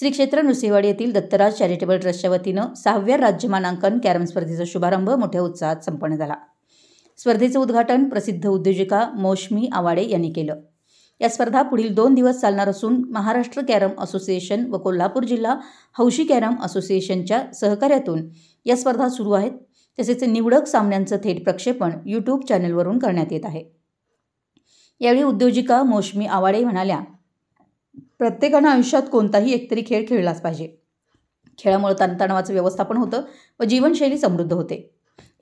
श्री क्षेत्र नुसेवाडी येथील दत्तराज चॅरिटेबल ट्रस्टच्या वतीनं सहाव्या राज्य मानांकन कॅरम स्पर्धेचा शुभारंभ मोठ्या उत्साहात संपन्न झाला स्पर्धेचं उद्घाटन प्रसिद्ध उद्योजिका मौशमी आवाडे यांनी केलं या स्पर्धा पुढील दोन दिवस चालणार असून महाराष्ट्र कॅरम असोसिएशन व कोल्हापूर जिल्हा हौशी कॅरम असोसिएशनच्या सहकार्यातून या स्पर्धा सुरू आहेत तसेच निवडक सामन्यांचं थेट प्रक्षेपण यूट्यूब चॅनलवरून करण्यात येत आहे यावेळी उद्योजिका मौशमी आवाडे म्हणाल्या प्रत्येकानं आयुष्यात कोणताही एकतरी खेळ खेळलाच पाहिजे खेळामुळे ताणतणावाचं व्यवस्थापन होतं व जीवनशैली समृद्ध होते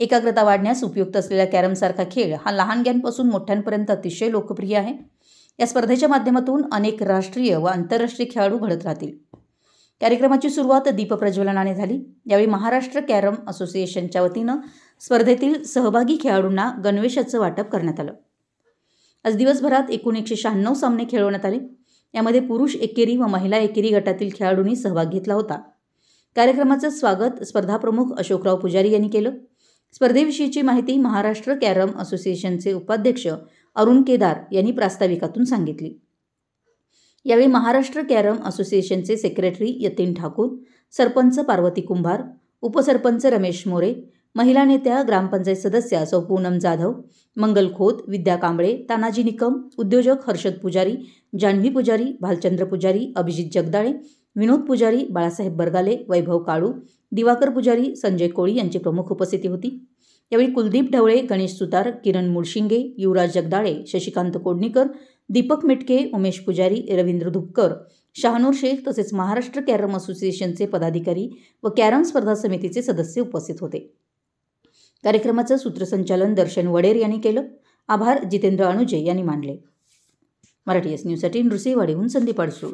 एकाग्रता वाढण्यास उपयुक्त असलेला कॅरमसारखा खेळ हा लहानग्यांपासून मोठ्यांपर्यंत अतिशय लोकप्रिय आहे या स्पर्धेच्या माध्यमातून अनेक राष्ट्रीय व आंतरराष्ट्रीय खेळाडू घडत राहतील कार्यक्रमाची सुरुवात दीपप्रज्वलनाने झाली यावेळी महाराष्ट्र कॅरम असोसिएशनच्या वतीनं स्पर्धेतील सहभागी खेळाडूंना गणवेशाचं वाटप करण्यात आलं आज दिवसभरात एकूण एकशे शहाण्णव सामने खेळवण्यात आले यामध्ये पुरुष एकेरी व महिला एकेरी गटातील खेळाडूंनी सहभाग घेतला होता कार्यक्रमाचं स्वागत स्पर्धाप्रमुख अशोकराव पुजारी यांनी केलं स्पर्धेविषयीची माहिती महाराष्ट्र कॅरम असोसिएशनचे उपाध्यक्ष अरुण केदार यांनी प्रास्ताविकातून सांगितली यावेळी महाराष्ट्र कॅरम असोसिएशनचे सेक्रेटरी यतीन ठाकूर सरपंच पार्वती कुंभार उपसरपंच रमेश मोरे महिला नेत्या ग्रामपंचायत सदस्या सौ पूनम जाधव मंगल खोत विद्या कांबळे तानाजी निकम उद्योजक हर्षद पुजारी जान्हवी पुजारी भालचंद्र पुजारी अभिजित जगदाळे विनोद पुजारी बाळासाहेब बरगाले वैभव काळू दिवाकर पुजारी संजय कोळी यांची प्रमुख उपस्थिती होती यावेळी कुलदीप ढवळे गणेश सुतार किरण मुळशिंगे युवराज जगदाळे शशिकांत कोडणीकर दीपक मिटके उमेश पुजारी रवींद्र धुपकर शहानूर शेख तसेच महाराष्ट्र कॅरम असोसिएशनचे पदाधिकारी व कॅरम स्पर्धा समितीचे सदस्य उपस्थित होते कार्यक्रमाचं सूत्रसंचालन दर्शन वडेर यांनी केलं आभार जितेंद्र अणुजे यांनी मानले मराठी एस न्यूजसाठी नृसिंहवाडीहून संदीप अडसूळ